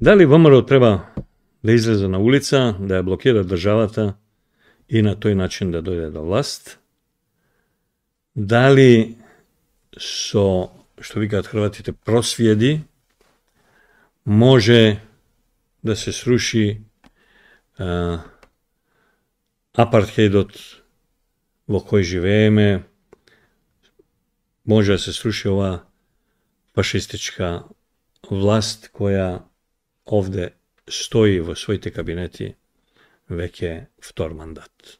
Дали ВМРО треба да излезе на улица, да ја блокира државата и на тој начин да дојде до власт? Дали со, што викаат хрватите, просвједи, може да се сруши а, апартхейдот во кој живееме, може да се сруши ова фашистичка власт која овде стои во своите кабинети веќе втор мандат.